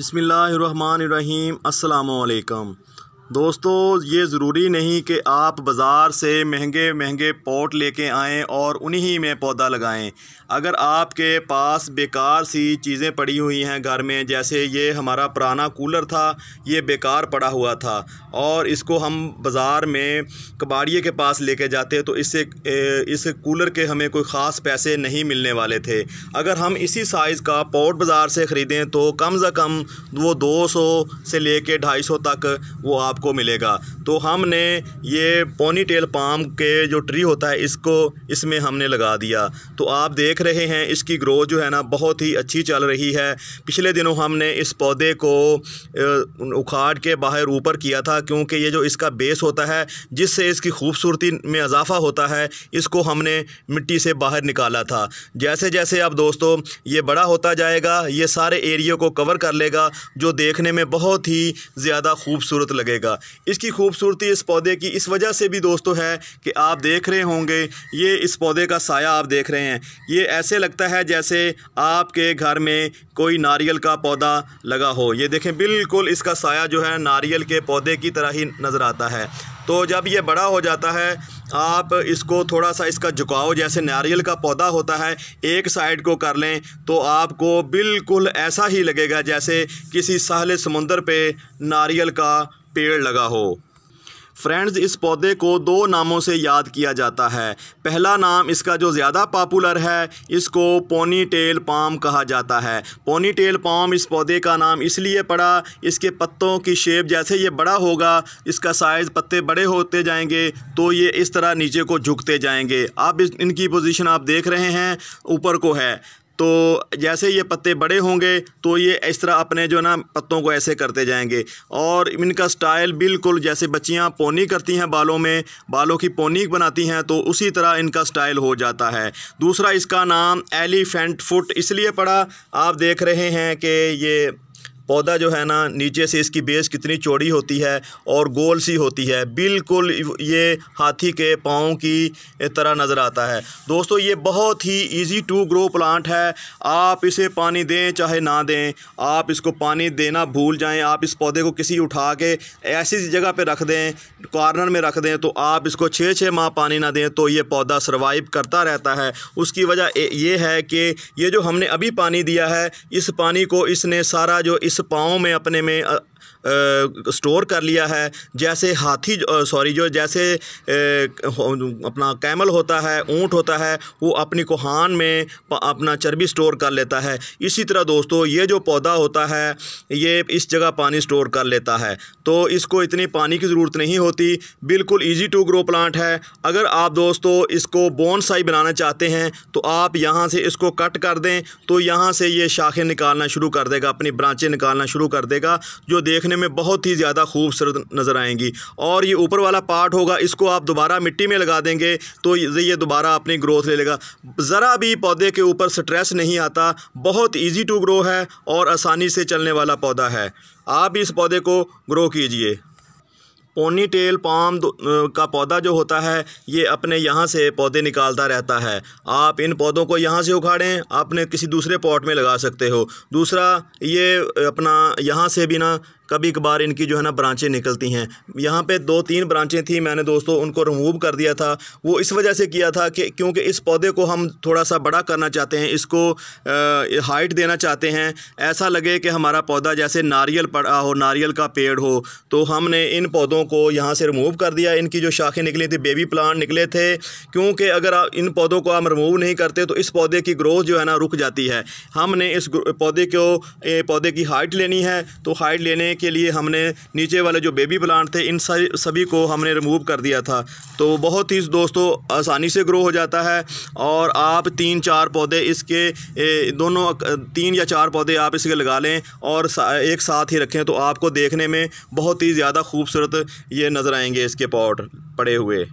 बिसमीम् अल्लाम दोस्तों ये ज़रूरी नहीं कि आप बाज़ार से महंगे महंगे पॉट लेके आएँ और उन्हीं में पौधा लगाएं अगर आपके पास बेकार सी चीज़ें पड़ी हुई हैं घर में जैसे ये हमारा पुराना कूलर था ये बेकार पड़ा हुआ था और इसको हम बाज़ार में कबाड़िए के पास लेके जाते तो इससे इस कूलर के हमें कोई ख़ास पैसे नहीं मिलने वाले थे अगर हम इसी साइज़ का पॉट बाज़ार से ख़रीदें तो कम से कम वो दो से ले कर तक वो आप आपको मिलेगा तो हमने ये पोनी टेल पाम के जो ट्री होता है इसको इसमें हमने लगा दिया तो आप देख रहे हैं इसकी ग्रोथ जो है ना बहुत ही अच्छी चल रही है पिछले दिनों हमने इस पौधे को उखाड़ के बाहर ऊपर किया था क्योंकि ये जो इसका बेस होता है जिससे इसकी खूबसूरती में इजाफ़ा होता है इसको हमने मिट्टी से बाहर निकाला था जैसे जैसे आप दोस्तों ये बड़ा होता जाएगा ये सारे एरिए को कवर कर लेगा जो देखने में बहुत ही ज़्यादा खूबसूरत लगेगा जाएगा इसकी खूबसूरती इस पौधे की इस वजह से भी दोस्तों है कि आप देख रहे होंगे ये इस पौधे का साया आप देख रहे हैं ये ऐसे लगता है जैसे आपके घर में कोई नारियल का पौधा लगा हो ये देखें बिल्कुल इसका साया जो है नारियल के पौधे की तरह ही नज़र आता है तो जब ये बड़ा हो जाता है आप इसको थोड़ा सा इसका झुकाव जैसे नारियल का पौधा होता है एक साइड को कर लें तो आपको बिल्कुल ऐसा ही लगेगा जैसे किसी सहले समुंदर पे नारियल का पेड़ लगा हो फ्रेंड्स इस पौधे को दो नामों से याद किया जाता है पहला नाम इसका जो ज़्यादा पॉपुलर है इसको पोनी टेल पाम कहा जाता है पोनी टेल पाम इस पौधे का नाम इसलिए पड़ा इसके पत्तों की शेप जैसे ये बड़ा होगा इसका साइज़ पत्ते बड़े होते जाएंगे तो ये इस तरह नीचे को झुकते जाएंगे आप इनकी पोजीशन आप देख रहे हैं ऊपर को है तो जैसे ये पत्ते बड़े होंगे तो ये इस तरह अपने जो ना पत्तों को ऐसे करते जाएंगे और इनका स्टाइल बिल्कुल जैसे बच्चियाँ पोनी करती हैं बालों में बालों की पोनी बनाती हैं तो उसी तरह इनका स्टाइल हो जाता है दूसरा इसका नाम एलिफेंट फुट इसलिए पड़ा आप देख रहे हैं कि ये पौधा जो है ना नीचे से इसकी बेस कितनी चौड़ी होती है और गोल सी होती है बिल्कुल ये हाथी के पाँव की तरह नज़र आता है दोस्तों ये बहुत ही इजी टू ग्रो प्लांट है आप इसे पानी दें चाहे ना दें आप इसको पानी देना भूल जाएं आप इस पौधे को किसी उठा के ऐसी जगह पे रख दें कॉर्नर में रख दें तो आप इसको छः छः माह पानी ना दें तो ये पौधा सर्वाइव करता रहता है उसकी वजह ये है कि ये जो हमने अभी पानी दिया है इस पानी को इसने सारा जो इस पाँव में अपने में स्टोर कर लिया है जैसे हाथी सॉरी जो जैसे अपना कैमल होता है ऊँट होता है वो अपनी कोहान में अपना चर्बी स्टोर कर लेता है इसी तरह दोस्तों ये जो पौधा होता है ये इस जगह पानी स्टोर कर लेता है तो इसको इतनी पानी की ज़रूरत नहीं होती बिल्कुल ईजी टू ग्रो प्लांट है अगर आप दोस्तों इसको बोनसाई बनाना चाहते हैं तो आप यहाँ से इसको कट कर दें तो यहाँ से ये शाखें निकालना शुरू कर देगा अपनी ब्रांचें निकालना शुरू कर देगा जो देख देखने में बहुत ही ज़्यादा खूबसूरत नज़र आएंगी और ये ऊपर वाला पार्ट होगा इसको आप दोबारा मिट्टी में लगा देंगे तो ये दोबारा अपनी ग्रोथ ले लेगा ज़रा भी पौधे के ऊपर स्ट्रेस नहीं आता बहुत ईजी टू ग्रो है और आसानी से चलने वाला पौधा है आप इस पौधे को ग्रो कीजिए पोनी टेल पाम का पौधा जो होता है ये अपने यहाँ से पौधे निकालता रहता है आप इन पौधों को यहाँ से उखाड़ें आपने किसी दूसरे पॉट में लगा सकते हो दूसरा ये अपना यहाँ से भी ना कभी कभार इनकी जो है ना ब्रांचें निकलती हैं यहाँ पे दो तीन ब्रांचें थी मैंने दोस्तों उनको रिमूव कर दिया था वो इस वजह से किया था कि क्योंकि इस पौधे को हम थोड़ा सा बड़ा करना चाहते हैं इसको हाइट देना चाहते हैं ऐसा लगे कि हमारा पौधा जैसे नारियल पड़ा हो नारियल का पेड़ हो तो हमने इन पौधों को यहाँ से रिमूव कर दिया इनकी जो शाखें निकली थी बेबी प्लान निकले थे क्योंकि अगर इन पौधों को हम रिमूव नहीं करते तो इस पौधे की ग्रोथ जो है ना रुक जाती है हमने इस पौधे को पौधे की हाइट लेनी है तो हाइट लेने के लिए हमने नीचे वाले जो बेबी प्लांट थे इन सभी को हमने रिमूव कर दिया था तो बहुत ही दोस्तों आसानी से ग्रो हो जाता है और आप तीन चार पौधे इसके दोनों तीन या चार पौधे आप इसके लगा लें और एक साथ ही रखें तो आपको देखने में बहुत ही ज़्यादा खूबसूरत ये नज़र आएंगे इसके पॉट पड़े हुए